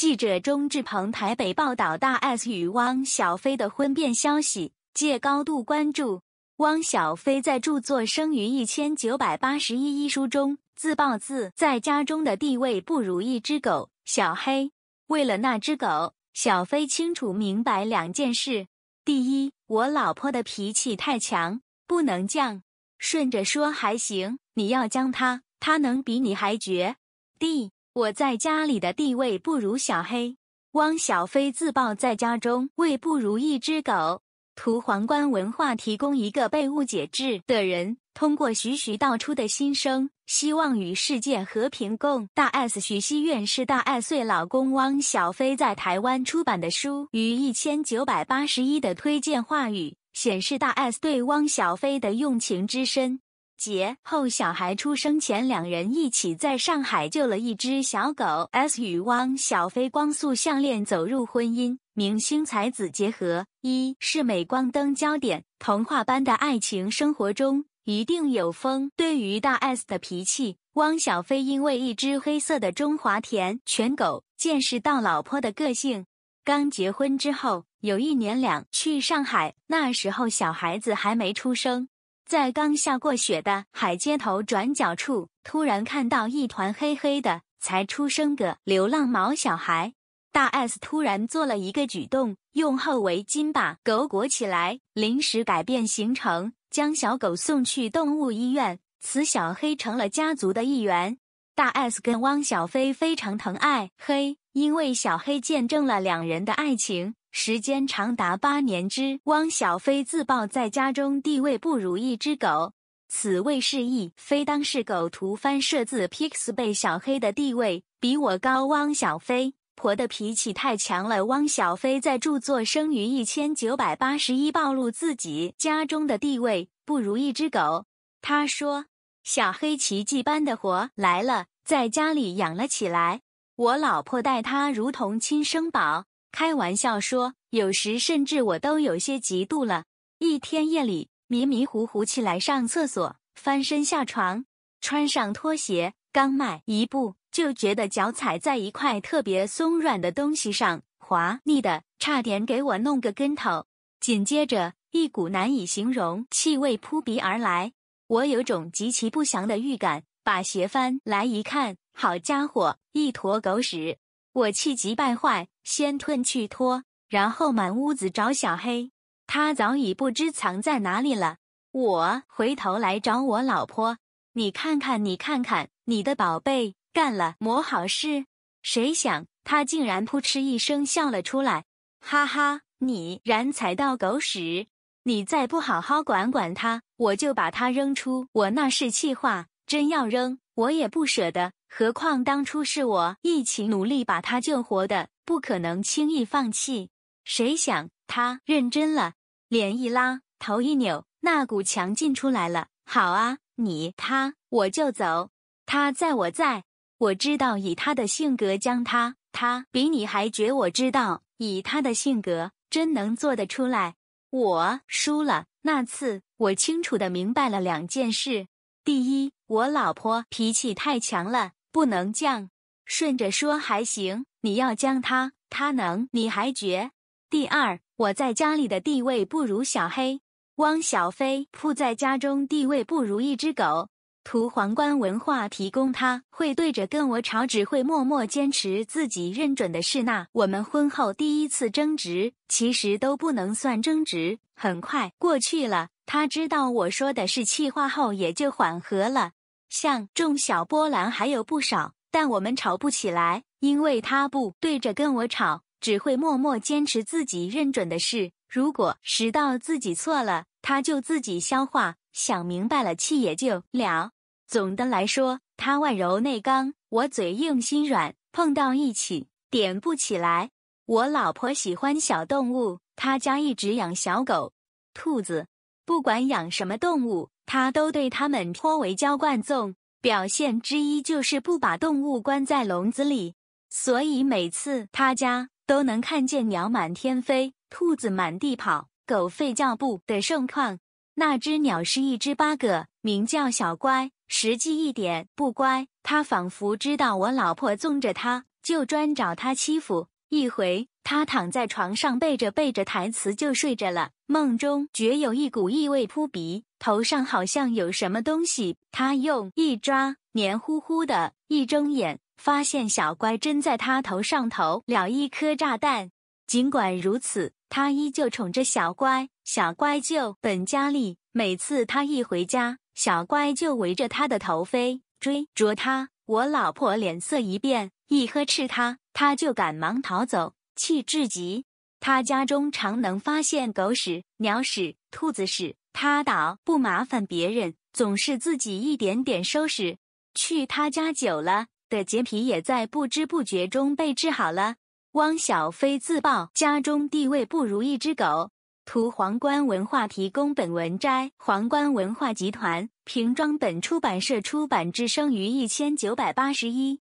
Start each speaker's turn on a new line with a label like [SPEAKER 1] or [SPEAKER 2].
[SPEAKER 1] 记者钟志鹏台北报道，大 S 与汪小菲的婚变消息，借高度关注。汪小菲在著作《生于一千九百八十》一书中自曝自，在家中的地位不如一只狗小黑。为了那只狗，小飞清楚明白两件事：第一，我老婆的脾气太强，不能犟，顺着说还行；你要将她，她能比你还绝。第我在家里的地位不如小黑。汪小菲自曝在家中位不如一只狗。图皇冠文化提供一个被误解至的人，通过徐徐道出的心声，希望与世界和平共。大 S 徐熙媛是大 S 岁老公汪小菲在台湾出版的书于一千九百八十一的推荐话语，显示大 S 对汪小菲的用情之深。节后，小孩出生前，两人一起在上海救了一只小狗。S 与汪小菲光速项链走入婚姻，明星才子结合，一是镁光灯焦点。童话般的爱情生活中，一定有风。对于大 S 的脾气，汪小菲因为一只黑色的中华田园犬狗，见识到老婆的个性。刚结婚之后，有一年两去上海，那时候小孩子还没出生。在刚下过雪的海街头转角处，突然看到一团黑黑的，才出生的流浪毛小孩。大 S 突然做了一个举动，用厚围巾把狗裹起来，临时改变行程，将小狗送去动物医院。此小黑成了家族的一员。大 S 跟汪小菲非常疼爱黑，因为小黑见证了两人的爱情。时间长达八年之，汪小菲自曝在家中地位不如一只狗。此位示意，非当是狗图翻设字 pix。被小黑的地位比我高，汪小菲婆的脾气太强了。汪小菲在著作《生于一千九百八十一》暴露自己家中的地位不如一只狗。他说：“小黑奇迹般的活来了，在家里养了起来，我老婆待他如同亲生宝。”开玩笑说，有时甚至我都有些嫉妒了。一天夜里，迷迷糊糊起来上厕所，翻身下床，穿上拖鞋，刚迈一步，就觉得脚踩在一块特别松软的东西上，滑腻的，差点给我弄个跟头。紧接着，一股难以形容气味扑鼻而来，我有种极其不祥的预感。把鞋翻来一看，好家伙，一坨狗屎！我气急败坏，先吞去拖，然后满屋子找小黑，他早已不知藏在哪里了。我回头来找我老婆，你看看，你看看，你的宝贝干了么好事？谁想他竟然扑哧一声笑了出来，哈哈，你然踩到狗屎！你再不好好管管他，我就把他扔出。我那是气话，真要扔，我也不舍得。何况当初是我一起努力把他救活的，不可能轻易放弃。谁想他认真了，脸一拉，头一扭，那股强劲出来了。好啊，你他我就走，他在我在，我知道以他的性格将他他比你还绝。我知道以他的性格真能做得出来。我输了那次，我清楚的明白了两件事：第一，我老婆脾气太强了。不能降，顺着说还行。你要将他，他能，你还绝。第二，我在家里的地位不如小黑，汪小菲铺在家中地位不如一只狗。图皇冠文化提供，他会对着跟我吵，只会默默坚持自己认准的事。那我们婚后第一次争执，其实都不能算争执，很快过去了。他知道我说的是气话后，也就缓和了。像种小波澜还有不少，但我们吵不起来，因为他不对着跟我吵，只会默默坚持自己认准的事。如果识到自己错了，他就自己消化，想明白了气也就了。总的来说，他外柔内刚，我嘴硬心软，碰到一起点不起来。我老婆喜欢小动物，他家一直养小狗、兔子，不管养什么动物。他都对他们颇为娇惯纵，表现之一就是不把动物关在笼子里，所以每次他家都能看见鸟满天飞，兔子满地跑，狗吠叫不的盛况。那只鸟是一只八哥，名叫小乖，实际一点不乖，它仿佛知道我老婆纵着它，就专找他欺负。一回，他躺在床上，背着背着台词就睡着了。梦中觉有一股异味扑鼻，头上好像有什么东西。他用一抓，黏糊糊的。一睁眼，发现小乖真在他头上，投了一颗炸弹。尽管如此，他依旧宠着小乖。小乖就本加里，每次他一回家，小乖就围着他的头飞追捉他。我老婆脸色一变，一呵斥他。他就赶忙逃走，气至极。他家中常能发现狗屎、鸟屎、兔子屎，他倒不麻烦别人，总是自己一点点收拾。去他家久了，的洁癖也在不知不觉中被治好了。汪小菲自曝家中地位不如一只狗。图皇冠文化提供，本文摘皇冠文化集团平装本出版社出版，至生于一千九百八十一。